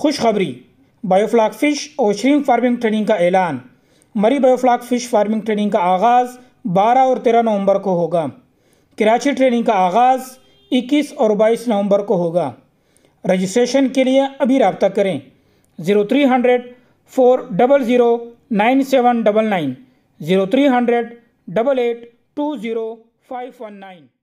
खुशखबरी biofloc fish और श्रीम फार्मिंग ट्रेनिंग का ऐलान मरी बायोफ्लाक फ़िश फार्मिंग ट्रेनिंग का आगाज़ 12 और 13 नवंबर को होगा कराची ट्रेनिंग का आगाज़ 21 और 22 नवंबर को होगा रजिस्ट्रेशन के लिए अभी रबता करें zero three hundred four double zero nine seven double nine zero three hundred double eight two zero five one nine